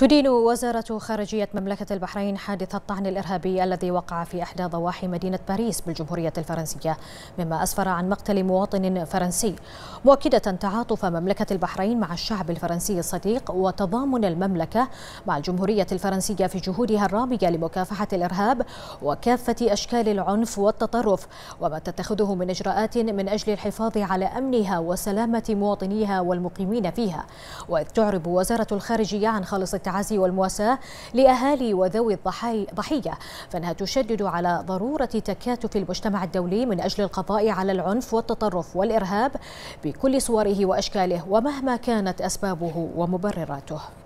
تدين وزارة خارجية مملكة البحرين حادث الطعن الإرهابي الذي وقع في إحدى ضواحي مدينة باريس بالجمهورية الفرنسية مما أسفر عن مقتل مواطن فرنسي مؤكدة تعاطف مملكة البحرين مع الشعب الفرنسي الصديق وتضامن المملكة مع الجمهورية الفرنسية في جهودها الرامية لمكافحة الإرهاب وكافة أشكال العنف والتطرف وما تتخذه من إجراءات من أجل الحفاظ على أمنها وسلامة مواطنيها والمقيمين فيها وإذ تعرب وزارة الخارجية عن خالص التعازي والمواساة لأهالي وذوي الضحية فإنها تشدد على ضرورة تكاتف المجتمع الدولي من أجل القضاء على العنف والتطرف والإرهاب بكل صوره وأشكاله ومهما كانت أسبابه ومبرراته